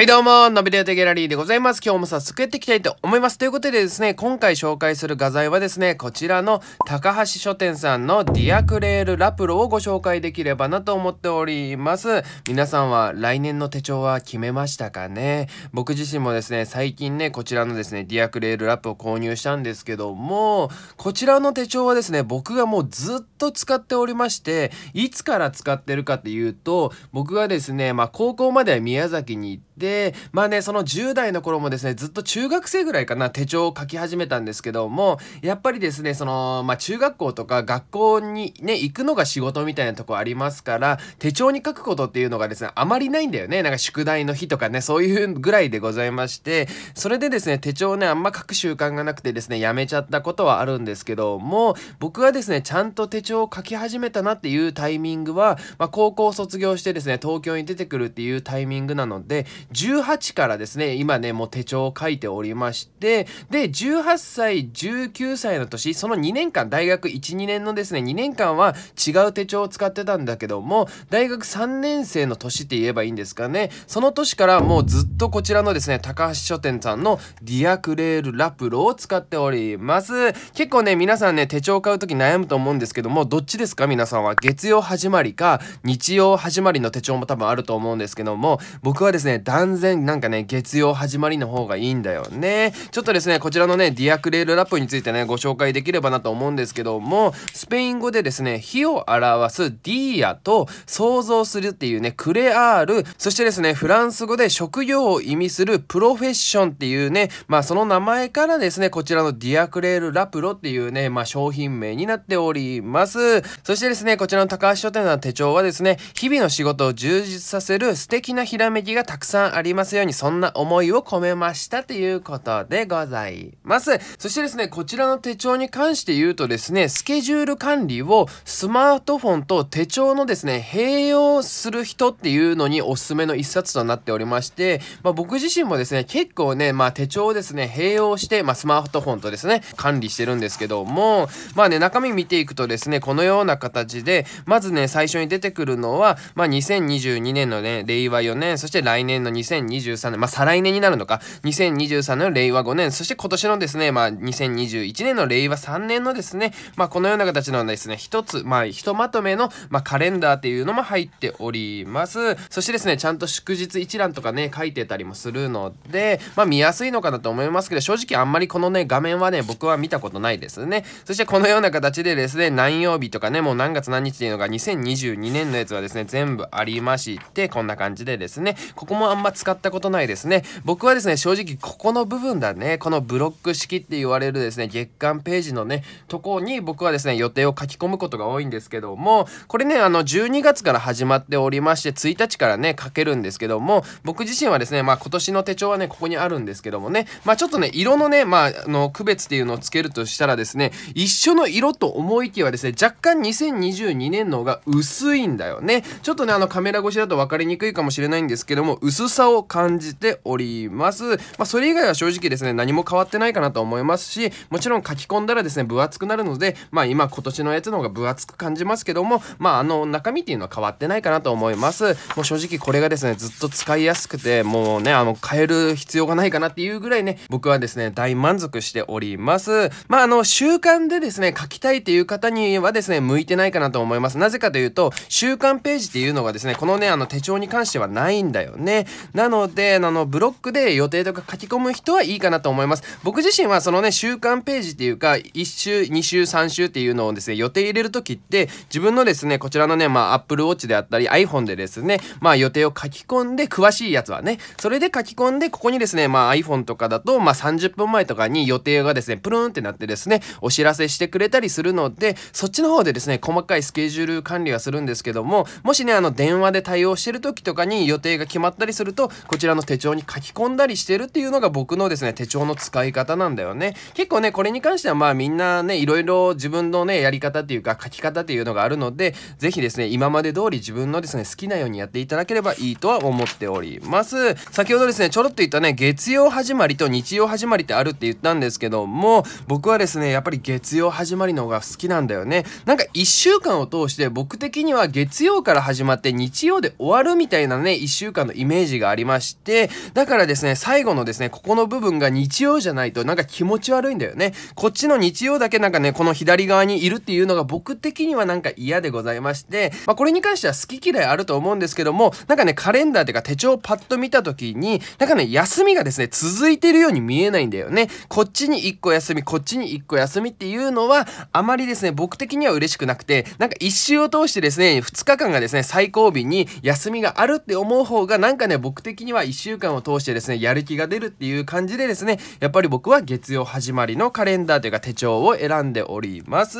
はいどうも、のびデやてギャラリーでございます。今日も早速やっていきたいと思います。ということでですね、今回紹介する画材はですね、こちらの高橋書店さんのディアクレールラプロをご紹介できればなと思っております。皆さんは来年の手帳は決めましたかね僕自身もですね、最近ね、こちらのですね、ディアクレールラプを購入したんですけども、こちらの手帳はですね、僕がもうずっと使っておりまして、いつから使ってるかっていうと、僕がですね、まあ高校までは宮崎に行って、で、まあね、その10代の頃もですね、ずっと中学生ぐらいかな、手帳を書き始めたんですけども、やっぱりですね、その、まあ中学校とか学校にね、行くのが仕事みたいなとこありますから、手帳に書くことっていうのがですね、あまりないんだよね。なんか宿題の日とかね、そういうぐらいでございまして、それでですね、手帳ね、あんま書く習慣がなくてですね、やめちゃったことはあるんですけども、僕はですね、ちゃんと手帳を書き始めたなっていうタイミングは、まあ高校卒業してですね、東京に出てくるっていうタイミングなので、18からですね、今ね、もう手帳を書いておりまして、で、18歳、19歳の年、その2年間、大学1、2年のですね、2年間は違う手帳を使ってたんだけども、大学3年生の年って言えばいいんですかね、その年からもうずっとこちらのですね、高橋書店さんのディアクレールラプロを使っております。結構ね、皆さんね、手帳を買う時悩むと思うんですけども、どっちですか皆さんは。月曜始まりか、日曜始まりの手帳も多分あると思うんですけども、僕はですね、断然なんかね、月曜始まりの方がいいんだよね。ちょっとですね、こちらのね、ディアクレールラップについてね、ご紹介できればなと思うんですけども、スペイン語でですね、火を表すディアと想像するっていうね、クレアール、そしてですね、フランス語で職業を意味するプロフェッションっていうね、まあその名前からですね、こちらのディアクレールラプロっていうね、まあ商品名になっております。そしてですね、こちらの高橋書店の手帳はですね、日々の仕事を充実させる素敵なひらめきがたくさんありますようにそんな思いを込めましたということでございます。そしてですね、こちらの手帳に関して言うとですね、スケジュール管理をスマートフォンと手帳のですね、併用する人っていうのにおすすめの一冊となっておりまして、まあ、僕自身もですね、結構ね、まあ、手帳をですね、併用して、まあ、スマートフォンとですね、管理してるんですけども、まあね、中身見ていくとですね、このような形で、まずね、最初に出てくるのは、まあ、2022年のね、令和4年、そして来年の2023 2023年、まあ、再来年になるのか、2023年の令和5年、そして今年のですね、まあ、2021年の令和3年のですね、まあ、このような形のですね、一つ、まあ、ひとまとめの、まあ、カレンダーっていうのも入っております。そしてですね、ちゃんと祝日一覧とかね、書いてたりもするので、まあ、見やすいのかなと思いますけど、正直あんまりこのね、画面はね、僕は見たことないですね。そしてこのような形でですね、何曜日とかね、もう何月何日っていうのが2022年のやつはですね、全部ありまして、こんな感じでですね、ここもあんまま使ったことないですね。僕はですね、正直ここの部分だね、このブロック式って言われるですね、月間ページのね、とこに僕はですね、予定を書き込むことが多いんですけども、これね、あの、12月から始まっておりまして、1日からね、書けるんですけども、僕自身はですね、まあ今年の手帳はね、ここにあるんですけどもね、まあちょっとね、色のね、まあ、あの、区別っていうのをつけるとしたらですね、一緒の色と思いきやですね、若干2022年の方が薄いんだよね。ちょっとね、あの、カメラ越しだと分かりにくいかもしれないんですけども、薄ささを感じております。まあ、それ以外は正直ですね、何も変わってないかなと思いますし、もちろん書き込んだらですね、分厚くなるので、まあ、今、今年のやつの方が分厚く感じますけども、まあ、あの、中身っていうのは変わってないかなと思います。もう正直これがですね、ずっと使いやすくて、もうね、あの、変える必要がないかなっていうぐらいね、僕はですね、大満足しております。まあ、あの、習慣でですね、書きたいっていう方にはですね、向いてないかなと思います。なぜかというと、習慣ページっていうのがですね、このね、あの手帳に関してはないんだよね。なので、あの、ブロックで予定とか書き込む人はいいかなと思います。僕自身はそのね、週間ページっていうか、1週、2週、3週っていうのをですね、予定入れるときって、自分のですね、こちらのね、まあ、Apple Watch であったり、iPhone でですね、まあ、予定を書き込んで、詳しいやつはね、それで書き込んで、ここにですね、まあ、iPhone とかだと、まあ、30分前とかに予定がですね、プルンってなってですね、お知らせしてくれたりするので、そっちの方でですね、細かいスケジュール管理はするんですけども、もしね、あの、電話で対応してるときとかに予定が決まったりすると、と、こちらの手帳に書き込んだりしてるっていうのが僕のですね、手帳の使い方なんだよね。結構ね、これに関してはまあみんなね、いろいろ自分のね、やり方っていうか書き方っていうのがあるので、ぜひですね、今まで通り自分のですね、好きなようにやっていただければいいとは思っております。先ほどですね、ちょろっと言ったね、月曜始まりと日曜始まりってあるって言ったんですけども、僕はですね、やっぱり月曜始まりの方が好きなんだよね。なんか1週間を通して僕的には月曜から始まって日曜で終わるみたいなね、1週間のイメージがありまして、だからですね、最後のですね、ここの部分が日曜じゃないとなんか気持ち悪いんだよね。こっちの日曜だけなんかね、この左側にいるっていうのが僕的にはなんか嫌でございまして、まあ、これに関しては好き嫌いあると思うんですけども、なんかね、カレンダーっていうか手帳をパッと見た時に、なんかね、休みがですね、続いてるように見えないんだよね。こっちに1個休み、こっちに1個休みっていうのは、あまりですね、僕的には嬉しくなくて、なんか1周を通してですね、2日間がですね、最後尾に休みがあるって思う方が、なんかね、僕僕的には1週間を通してですね、やる気が出るっていう感じでですね、やっぱり僕は月曜始まりのカレンダーというか手帳を選んでおります。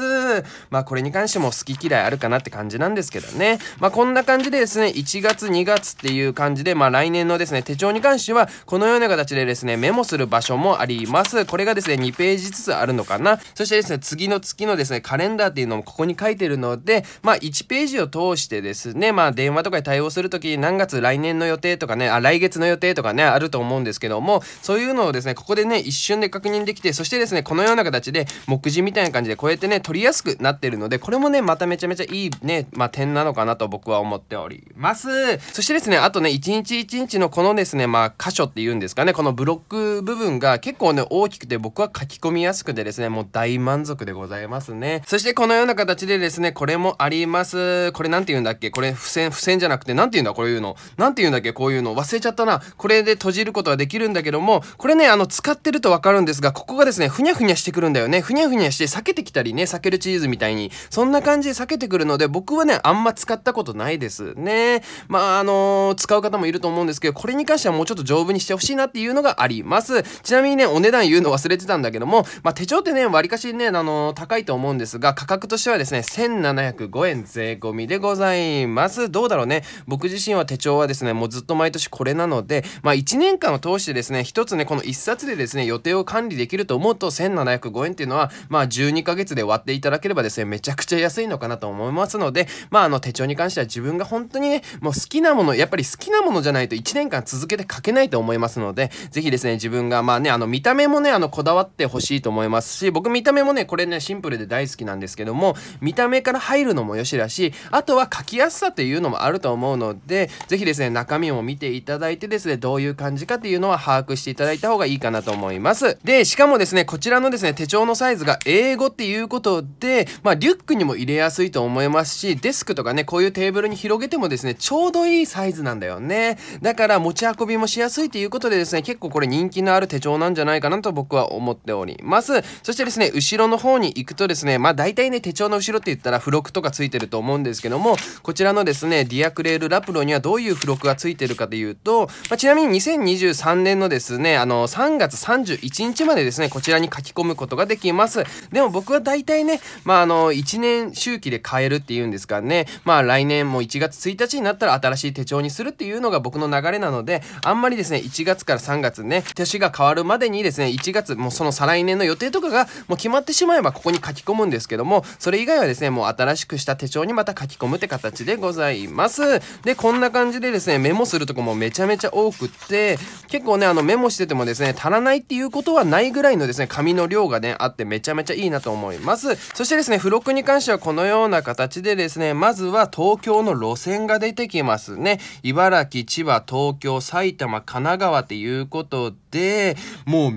まあこれに関しても好き嫌いあるかなって感じなんですけどね。まあこんな感じでですね、1月2月っていう感じで、まあ来年のですね、手帳に関してはこのような形でですね、メモする場所もあります。これがですね、2ページずつあるのかな。そしてですね、次の月のですね、カレンダーっていうのもここに書いてるので、まあ1ページを通してですね、まあ電話とかに対応するとき何月来年の予定とかね、ねあ来月の予定とかねあると思うんですけどもそういうのをですねここでね一瞬で確認できてそしてですねこのような形で目次みたいな感じでこうやってね取りやすくなってるのでこれもねまためちゃめちゃいいね、まあ、点なのかなと僕は思っておりますそしてですねあとね一日一日のこのですねまあ箇所っていうんですかねこのブロック部分が結構ね大きくて僕は書き込みやすくてですねもう大満足でございますねそしてこのような形でですねこれもありますこれ何て言うんだっけこれ付箋付箋じゃなくて何て言うんだこういうの何て言うんだっけこういうのの忘れちゃったな。これで閉じることができるんだけども、これね、あの、使ってるとわかるんですが、ここがですね、ふにゃふにゃしてくるんだよね。ふにゃふにゃして裂けてきたりね、裂けるチーズみたいに。そんな感じで裂けてくるので、僕はね、あんま使ったことないですね。まあ、あのー、使う方もいると思うんですけど、これに関してはもうちょっと丈夫にしてほしいなっていうのがあります。ちなみにね、お値段言うの忘れてたんだけども、まあ、手帳ってね、割かしね、あのー、高いと思うんですが、価格としてはですね、1705円税込みでございます。どうだろうね。僕自身は手帳はですね、もうずっと毎年これなので、まあ、1年間を通してですね、一つね、この1冊でですね、予定を管理できると思うと、1705円っていうのは、まあ、12ヶ月で割っていただければですね、めちゃくちゃ安いのかなと思いますので、まあ、あの、手帳に関しては自分が本当にね、もう好きなもの、やっぱり好きなものじゃないと1年間続けて書けないと思いますので、ぜひですね、自分が、まあね、あの、見た目もね、あの、こだわってほしいと思いますし、僕見た目もね、これね、シンプルで大好きなんですけども、見た目から入るのもよしだし、あとは書きやすさっていうのもあると思うので、ぜひですね、中身も見てていただいてですね、どういう感じかっていうのは把握していただいた方がいいかなと思います。で、しかもですね、こちらのですね、手帳のサイズが英語っていうことで、まあ、リュックにも入れやすいと思いますし、デスクとかね、こういうテーブルに広げてもですね、ちょうどいいサイズなんだよね。だから持ち運びもしやすいということでですね、結構これ人気のある手帳なんじゃないかなと僕は思っております。そしてですね、後ろの方に行くとですね、まあ大体ね、手帳の後ろって言ったら付録とかついてると思うんですけども、こちらのですね、ディアクレールラプロにはどういう付録がついてるかといういうと、まあ、ちなみに2023年のですね、あの、3月31日までですね、こちらに書き込むことができます。でも僕は大体ね、まあ、あの、1年周期で変えるっていうんですかね、まあ、来年も1月1日になったら新しい手帳にするっていうのが僕の流れなので、あんまりですね、1月から3月ね、年が変わるまでにですね、1月、もうその再来年の予定とかがもう決まってしまえばここに書き込むんですけども、それ以外はですね、もう新しくした手帳にまた書き込むって形でございます。で、こんな感じでですね、メモするとこももめちゃめちゃ多くって結構ねあのメモしててもですね足らないっていうことはないぐらいのですね紙の量がねあってめちゃめちゃいいなと思いますそしてですね付録に関してはこのような形でですねまずは東京の路線が出てきますね茨城千葉東京埼玉神奈川っていうことでもう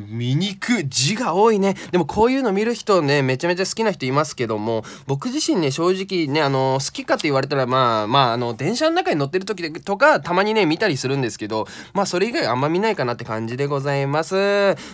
く字が多いねでもこういうの見る人ねめちゃめちゃ好きな人いますけども僕自身ね正直ねあの好きかって言われたらまあまああの電車の中に乗ってる時とかたまにね見たりするするんですけど、まあそれ以外あんま見ないかなって感じでございます。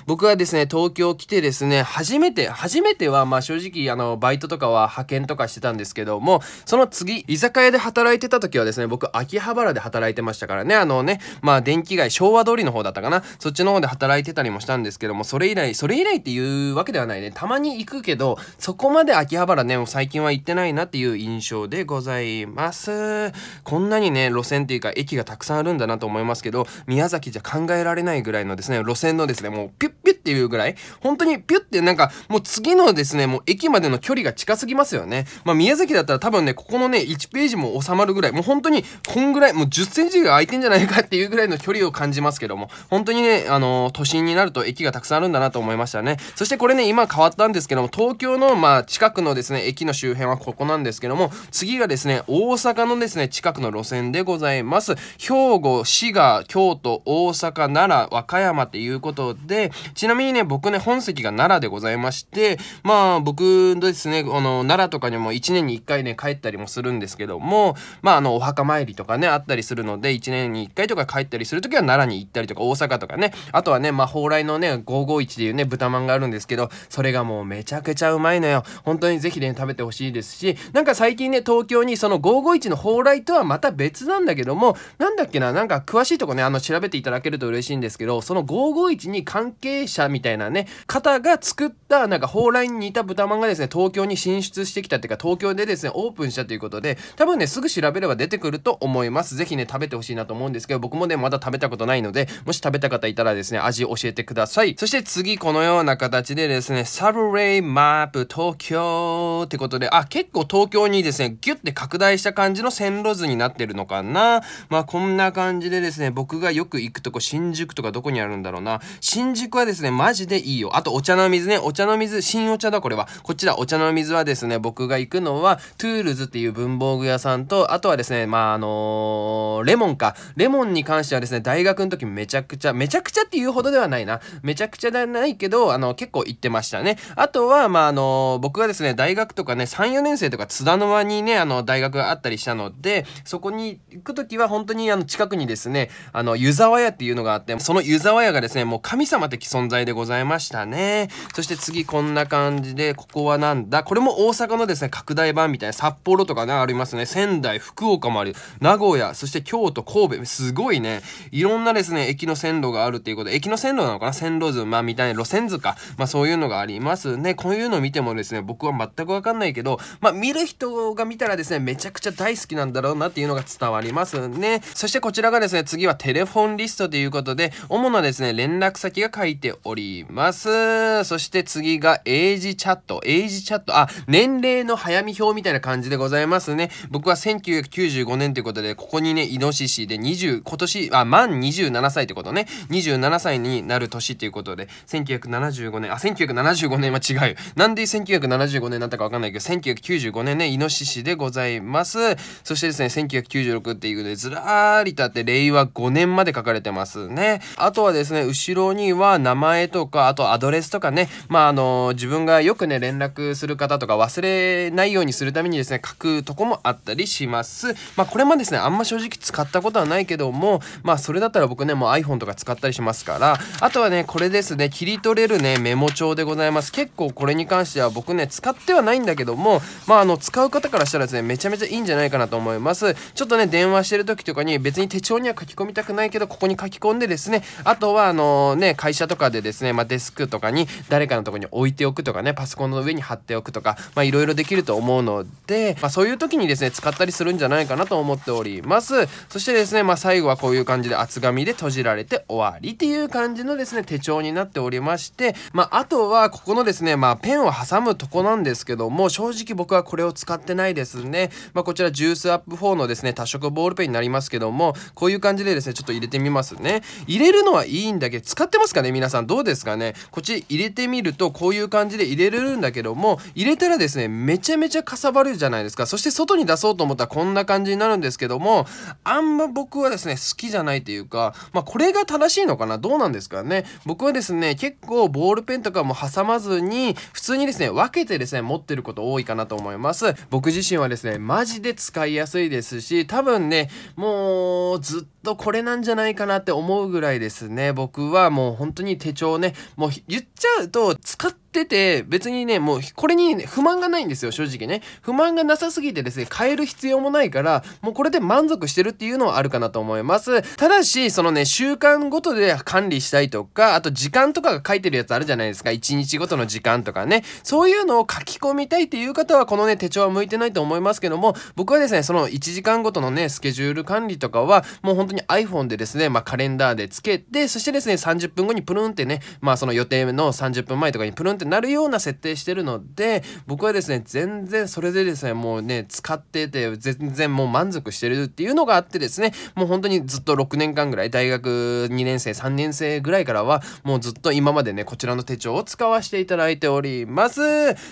僕はですね、東京来てですね、初めて、初めてはまあ正直あの、バイトとかは派遣とかしてたんですけども、その次、居酒屋で働いてた時はですね、僕秋葉原で働いてましたからね、あのね、まあ電気街、昭和通りの方だったかな、そっちの方で働いてたりもしたんですけども、それ以来、それ以来っていうわけではないね、たまに行くけど、そこまで秋葉原ね、最近は行ってないなっていう印象でございます。こんなにね、路線っていうか駅がたくさんあるんだなと思いますけど宮崎じゃ考えられないぐらいのですね路線のですねもうピュッピュッっていうぐらい本当にピュッってなんかもう次のですねもう駅までの距離が近すぎますよねまあ宮崎だったら多分ねここのね1ページも収まるぐらいもう本当にこんぐらいもう10センチが空いてんじゃないかっていうぐらいの距離を感じますけども本当にねあの都心になると駅がたくさんあるんだなと思いましたねそしてこれね今変わったんですけども東京のまあ近くのですね駅の周辺はここなんですけども次がですね大阪のですね近くの路線でございます兵庫滋賀京都大阪奈良和歌山っていうことでちなみにね僕ね本籍が奈良でございましてまあ僕ですねあの奈良とかにも1年に1回ね帰ったりもするんですけどもまああのお墓参りとかねあったりするので1年に1回とか帰ったりする時は奈良に行ったりとか大阪とかねあとはねまあ蓬莱のね551でいうね豚まんがあるんですけどそれがもうめちゃくちゃうまいのよ本当にぜひね食べてほしいですしなんか最近ね東京にその551の蓬莱とはまた別なんだけどもなんだっけななんか詳しいとこね、あの、調べていただけると嬉しいんですけど、その551に関係者みたいなね、方が作った、なんか、蓬莱に似た豚まんがですね、東京に進出してきたっていうか、東京でですね、オープンしたということで、多分ね、すぐ調べれば出てくると思います。ぜひね、食べてほしいなと思うんですけど、僕もね、まだ食べたことないので、もし食べた方いたらですね、味教えてください。そして次、このような形でですね、サブレイマップ東京ってことで、あ、結構東京にですね、ギュッて拡大した感じの線路図になってるのかな。まあ、こんな感じ感じでですね、僕がよく行くとこ、新宿とかどこにあるんだろうな。新宿はですね、マジでいいよ。あと、お茶の水ね。お茶の水、新お茶だ、これは。こちら、お茶の水はですね、僕が行くのは、トゥールズっていう文房具屋さんと、あとはですね、まあ、あのー、レモンか。レモンに関してはですね、大学の時めちゃくちゃ、めちゃくちゃっていうほどではないな。めちゃくちゃではないけど、あの、結構行ってましたね。あとは、まあ、あのー、僕がですね、大学とかね、3、4年生とか津田のにね、あの、大学があったりしたので、そこに行く時は本当にあの、近くにですね、あの、湯沢屋っていうのがあって、その湯沢屋がですね、もう神様的存在でございましたね。そして次こんな感じで、ここはなんだこれも大阪のですね、拡大版みたいな、札幌とかね、ありますね。仙台、福岡もある。名古屋、そして京都、神戸、すごいね。いろんなですね、駅の線路があるっていうことで、駅の線路なのかな線路図、まあみたいな路線図か。まあそういうのがありますね。こういうの見てもですね、僕は全くわかんないけど、まあ見る人が見たらですね、めちゃくちゃ大好きなんだろうなっていうのが伝わりますね。そしてこちらがですね、次はテレフォンリストということで、主なですね、連絡先が書いております。そして次が、エイジチャット。エイジチャット。あ、年齢の早見表みたいな感じでございますね。僕は1995年ということで、ここにね、イノシシで20、今年、あ、満27歳ってことね。27歳になる年ということで、1975年、あ、1975年は違う。なんで1975年になったかわかんないけど、1995年ね、イノシシでございます。そしてですね、1996っていうことで、ずらーりとあって、令和5年まで書かれてますね。あとはですね、後ろには名前とか、あとアドレスとかね、まあ、あの、自分がよくね、連絡する方とか忘れないようにするためにですね、書くとこもあったりします。まあ、これもですね、あんま正直使ったことはないけども、まあ、それだったら僕ね、もう iPhone とか使ったりしますから、あとはね、これですね、切り取れるね、メモ帳でございます。結構これに関しては僕ね、使ってはないんだけども、まあ、あの、使う方からしたらですね、めちゃめちゃいいんじゃないかなと思います。ちょっとね、電話してる時とかに別に手帳には書き込みたくないけどここに書き込んでですねあとはあのね会社とかでですね、まあ、デスクとかに誰かのとこに置いておくとかねパソコンの上に貼っておくとかいろいろできると思うので、まあ、そういう時にですね使ったりするんじゃないかなと思っておりますそしてですね、まあ、最後はこういう感じで厚紙で閉じられて終わりっていう感じのですね手帳になっておりまして、まあ、あとはここのですね、まあ、ペンを挟むとこなんですけども正直僕はこれを使ってないですね、まあ、こちらジュースアップ4のですね多色ボールペンになりますけどもこういう感じでですね、ちょっと入れてみますね。入れるのはいいんだけど、使ってますかね皆さんどうですかねこっち入れてみると、こういう感じで入れれるんだけども、入れたらですね、めちゃめちゃかさばるじゃないですか。そして外に出そうと思ったらこんな感じになるんですけども、あんま僕はですね、好きじゃないというか、まあこれが正しいのかなどうなんですかね僕はですね、結構ボールペンとかも挟まずに、普通にですね、分けてですね、持ってること多いかなと思います。僕自身はですね、マジで使いやすいですし、多分ね、もう、ずっとこれなんじゃないかなって思うぐらいですね。僕はもう本当に手帳ね、もう言っちゃうと使っってて、別にね、もうこれに、不満がないんですよ、正直ね。不満がなさすぎてですね、変える必要もないから、もうこれで満足してるっていうのはあるかなと思います。ただし、そのね、習慣ごとで管理したいとか、あと時間とかが書いてるやつあるじゃないですか。1日ごとの時間とかね。そういうのを書き込みたいっていう方は、このね、手帳は向いてないと思いますけども、僕はですね、その1時間ごとのね、スケジュール管理とかは、もう本当に iPhone でですね、まあ、カレンダーでつけて、そしてですね、30分後にプルンってね、まあその予定の30分前とかにプルンってなるような設定してるので、僕はですね、全然それでですね、もうね、使ってて、全然もう満足してるっていうのがあってですね、もう本当にずっと6年間ぐらい、大学2年生、3年生ぐらいからは、もうずっと今までね、こちらの手帳を使わせていただいております。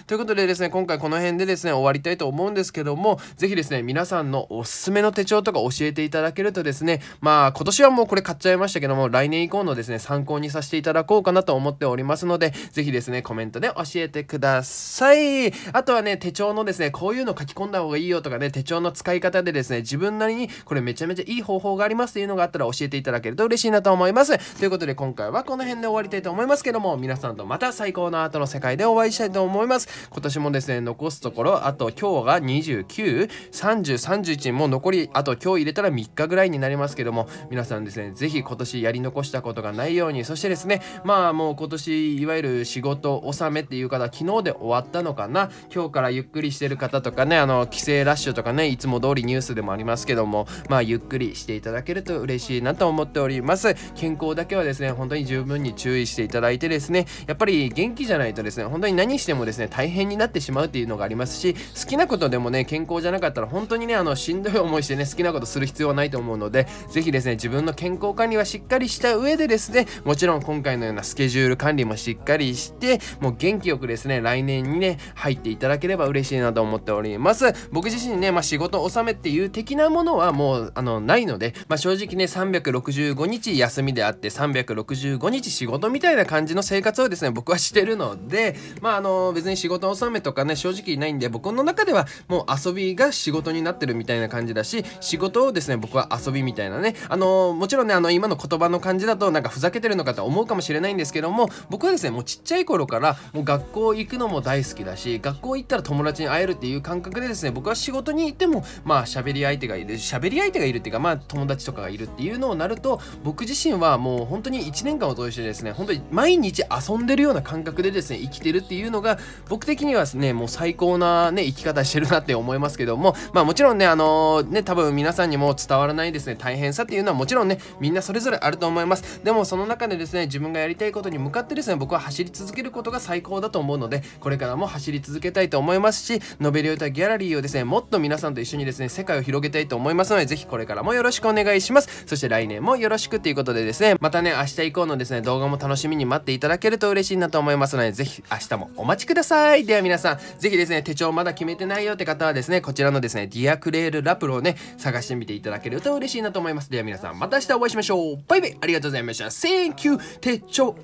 ということでですね、今回この辺でですね、終わりたいと思うんですけども、ぜひですね、皆さんのおすすめの手帳とか教えていただけるとですね、まあ今年はもうこれ買っちゃいましたけども、来年以降のですね、参考にさせていただこうかなと思っておりますので、ぜひですね、コメントメントで教えてください。あとはね、手帳のですね、こういうの書き込んだ方がいいよとかね、手帳の使い方でですね、自分なりにこれめちゃめちゃいい方法がありますっていうのがあったら教えていただけると嬉しいなと思います。ということで今回はこの辺で終わりたいと思いますけども、皆さんとまた最高のアートの世界でお会いしたいと思います。今年もですね、残すところ、あと今日が29、30、31もう残り、あと今日入れたら3日ぐらいになりますけども、皆さんですね、ぜひ今年やり残したことがないように、そしてですね、まあもう今年いわゆる仕事納めっていう方、昨日で終わったのかな今日からゆっくりしてる方とかね、あの、帰省ラッシュとかね、いつも通りニュースでもありますけども、まあ、ゆっくりしていただけると嬉しいなと思っております。健康だけはですね、本当に十分に注意していただいてですね、やっぱり元気じゃないとですね、本当に何してもですね、大変になってしまうっていうのがありますし、好きなことでもね、健康じゃなかったら本当にね、あの、しんどい思いしてね、好きなことする必要はないと思うので、ぜひですね、自分の健康管理はしっかりした上でですね、もちろん今回のようなスケジュール管理もしっかりして、もう元気よくですね、来年にね、入っていただければ嬉しいなと思っております。僕自身ね、まあ、仕事納めっていう的なものはもう、あの、ないので、まあ、正直ね、365日休みであって、365日仕事みたいな感じの生活をですね、僕はしてるので、まあ、あの、別に仕事納めとかね、正直ないんで、僕の中ではもう遊びが仕事になってるみたいな感じだし、仕事をですね、僕は遊びみたいなね、あの、もちろんね、あの、今の言葉の感じだと、なんかふざけてるのかと思うかもしれないんですけども、僕はですね、もうちっちゃい頃から、からもう学校行くのも大好きだし学校行ったら友達に会えるっていう感覚でですね僕は仕事に行ってもまあ喋り相手がいる喋り相手がいるっていうかまあ友達とかがいるっていうのをなると僕自身はもう本当に1年間を通してですね本当に毎日遊んでるような感覚でですね生きてるっていうのが僕的にはですねもう最高なね生き方してるなって思いますけどもまあもちろんねあのね多分皆さんにも伝わらないですね大変さっていうのはもちろんねみんなそれぞれあると思いますでもその中でですね自分がやりたいことに向かってですね僕は走り続けることがが最高だと思うのでこれからも走り続けたいと思いますしノベルタギャラリーをですねもっと皆さんと一緒にですね世界を広げたいと思いますのでぜひこれからもよろしくお願いしますそして来年もよろしくということでですねまたね明日以降のですね動画も楽しみに待っていただけると嬉しいなと思いますのでぜひ明日もお待ちくださいでは皆さんぜひですね手帳まだ決めてないよって方はですねこちらのですねディアクレールラプロをね探してみていただけると嬉しいなと思いますでは皆さんまた明日お会いしましょうバイバイありがとうございました Thank you 手帳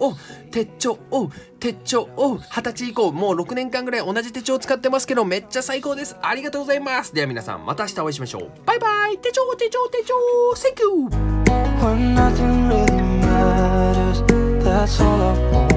手帳手帳を二十歳以降もう6年間ぐらい同じ手帳を使ってますけどめっちゃ最高ですありがとうございますでは皆さんまた明日お会いしましょうバイバイ手帳手帳手帳 Thank you